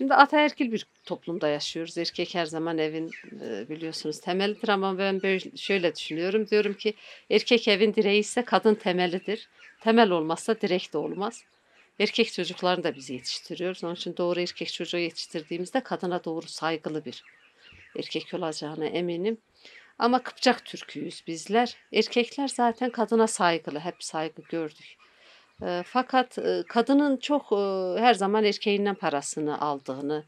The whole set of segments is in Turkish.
Şimdi ataerkil bir toplumda yaşıyoruz. Erkek her zaman evin e, biliyorsunuz temelidir ama ben böyle şöyle düşünüyorum. Diyorum ki erkek evin direği ise kadın temelidir. Temel olmazsa direk de olmaz. Erkek çocuklarını da biz yetiştiriyoruz. Onun için doğru erkek çocuğu yetiştirdiğimizde kadına doğru saygılı bir erkek olacağına eminim. Ama Kıpçak Türküyüz bizler. Erkekler zaten kadına saygılı. Hep saygı gördük fakat kadının çok her zaman erkeğinden parasını aldığını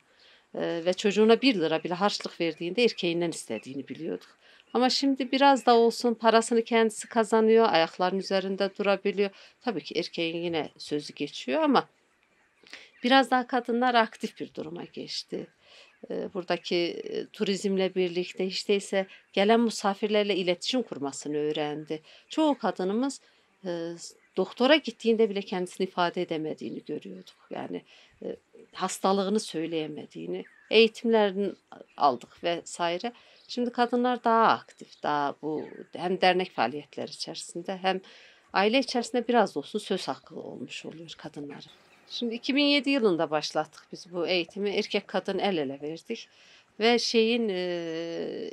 ve çocuğuna bir lira bile harçlık verdiğinde erkeğinden istediğini biliyorduk. Ama şimdi biraz da olsun parasını kendisi kazanıyor, ayaklarının üzerinde durabiliyor. Tabii ki erkeğin yine sözü geçiyor ama biraz daha kadınlar aktif bir duruma geçti. Buradaki turizmle birlikte hiç değilse gelen misafirlerle iletişim kurmasını öğrendi. Çoğu kadınımız doktora gittiğinde bile kendisini ifade edemediğini görüyorduk. Yani e, hastalığını söyleyemediğini, eğitimlerini aldık vesaire. Şimdi kadınlar daha aktif, daha bu hem dernek faaliyetleri içerisinde hem aile içerisinde biraz olsun söz hakkı olmuş oluyor kadınların. Şimdi 2007 yılında başlattık biz bu eğitimi. Erkek kadın el ele verdik ve şeyin e,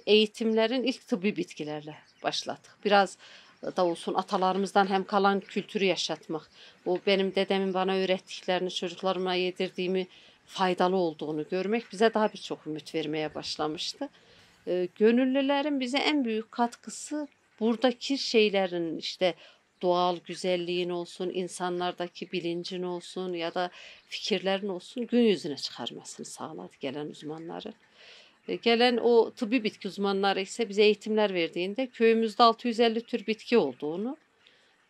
eğitimlerin ilk tıbbi bitkilerle başlattık. Biraz da olsun atalarımızdan hem kalan kültürü yaşatmak. Bu benim dedemin bana öğrettiklerini çocuklarıma yedirdiğimi faydalı olduğunu görmek bize daha birçok ümit vermeye başlamıştı. Ee, gönüllülerin bize en büyük katkısı buradaki şeylerin işte doğal güzelliğin olsun, insanlardaki bilincin olsun ya da fikirlerin olsun gün yüzüne çıkarmasını sağladı gelen uzmanların. E, gelen o tıbbi bitki uzmanları ise bize eğitimler verdiğinde köyümüzde 650 tür bitki olduğunu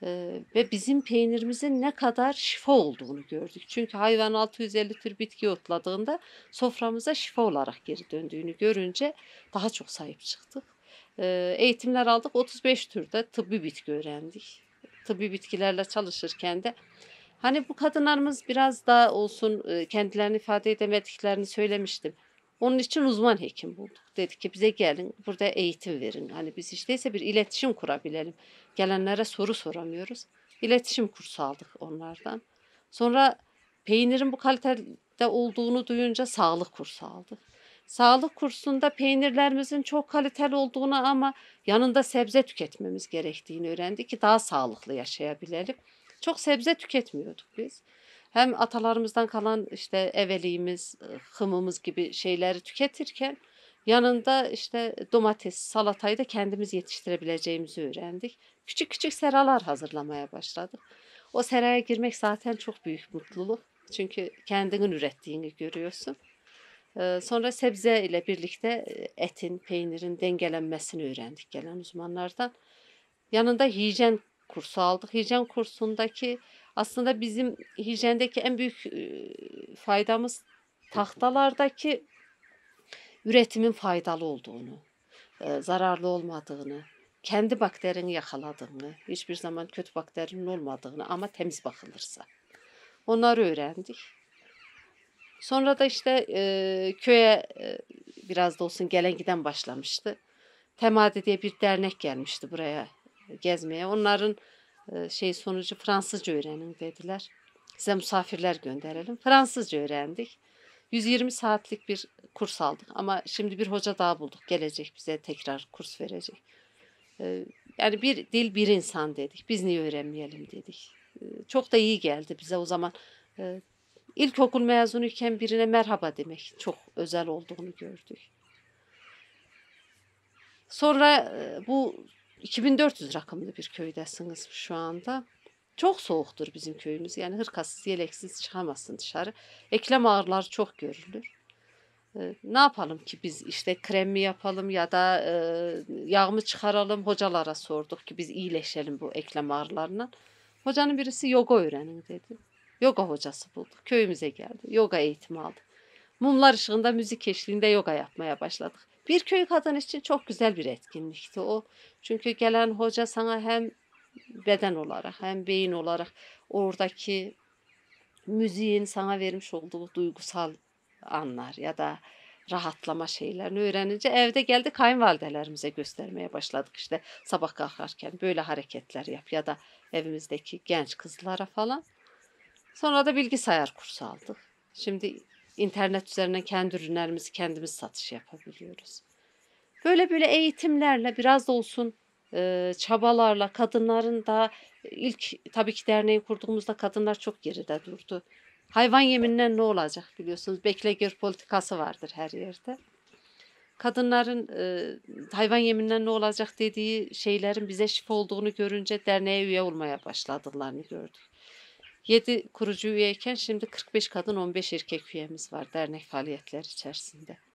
e, ve bizim peynirimizin ne kadar şifa olduğunu gördük. Çünkü hayvan 650 tür bitki otladığında soframıza şifa olarak geri döndüğünü görünce daha çok sahip çıktık. E, eğitimler aldık 35 türde tıbbi bitki öğrendik. Tıbbi bitkilerle çalışırken de hani bu kadınlarımız biraz daha olsun kendilerini ifade edemediklerini söylemiştim. Onun için uzman hekim bulduk. Dedi ki bize gelin burada eğitim verin. Hani biz işteyse bir iletişim kurabilelim. Gelenlere soru soramıyoruz. İletişim kursu aldık onlardan. Sonra peynirin bu kalitede olduğunu duyunca sağlık kursu aldık. Sağlık kursunda peynirlerimizin çok kaliteli olduğunu ama yanında sebze tüketmemiz gerektiğini öğrendik ki daha sağlıklı yaşayabilelim. Çok sebze tüketmiyorduk biz hem atalarımızdan kalan işte eveliğimiz, hımımız gibi şeyleri tüketirken yanında işte domates, salatayı da kendimiz yetiştirebileceğimizi öğrendik. Küçük küçük seralar hazırlamaya başladık. O seraya girmek zaten çok büyük mutluluk. Çünkü kendinin ürettiğini görüyorsun. Sonra sebze ile birlikte etin, peynirin dengelenmesini öğrendik gelen uzmanlardan. Yanında hijyen kursu aldık. Hijyen kursundaki aslında bizim hijyendeki en büyük faydamız tahtalardaki üretimin faydalı olduğunu, zararlı olmadığını, kendi bakterini yakaladığını, hiçbir zaman kötü bakterinin olmadığını ama temiz bakılırsa. Onları öğrendik. Sonra da işte e, köye e, biraz da olsun gelen giden başlamıştı. Temadi diye bir dernek gelmişti buraya gezmeye. Onların ee, şey sonucu Fransızca öğrenin dediler. Size misafirler gönderelim. Fransızca öğrendik. 120 saatlik bir kurs aldık ama şimdi bir hoca daha bulduk. Gelecek bize tekrar kurs verecek. Ee, yani bir dil bir insan dedik. Biz niye öğrenmeyelim dedik. Ee, çok da iyi geldi bize o zaman. İlkokul mezunuyken birine merhaba demek çok özel olduğunu gördük. Sonra e, bu 2400 rakımlı bir köydesiniz şu anda. çok soyuqdur bizim köyümüz. yani hırkasız, yeleksiz çıxamazsın dışarı. Eklem ağrıları çox görülür. E, ne yapalım ki biz işte krem mi yapalım ya da e, yağ mı çıkaralım hocalara sorduk ki biz iyileşelim bu eklem ağrılarından. Hocanın birisi yoga öğrenin dedi. Yoga hocası bulduk. Köyümüze geldi. Yoga eğitimi aldı. Mumlar ışığında müzik eşliğinde yoga yapmaya başladık bir köy kadın için çok güzel bir etkinlikti o. Çünkü gelen hoca sana hem beden olarak hem beyin olarak oradaki müziğin sana vermiş olduğu duygusal anlar ya da rahatlama şeylerini öğrenince evde geldi kayınvalidelerimize göstermeye başladık işte sabah kalkarken böyle hareketler yap ya da evimizdeki genç kızlara falan. Sonra da bilgisayar kursu aldık. Şimdi internet üzerinden kendi ürünlerimizi kendimiz satış yapabiliyoruz. Böyle böyle eğitimlerle biraz da olsun e, çabalarla kadınların da e, ilk tabii ki derneği kurduğumuzda kadınlar çok geride durdu. Hayvan yeminden ne olacak biliyorsunuz bekle gör politikası vardır her yerde. Kadınların e, hayvan yeminden ne olacak dediği şeylerin bize şifa olduğunu görünce derneğe üye olmaya başladıklarını gördük. 7 kurucu üyeyken şimdi 45 kadın 15 erkek üyemiz var dernek faaliyetler içerisinde.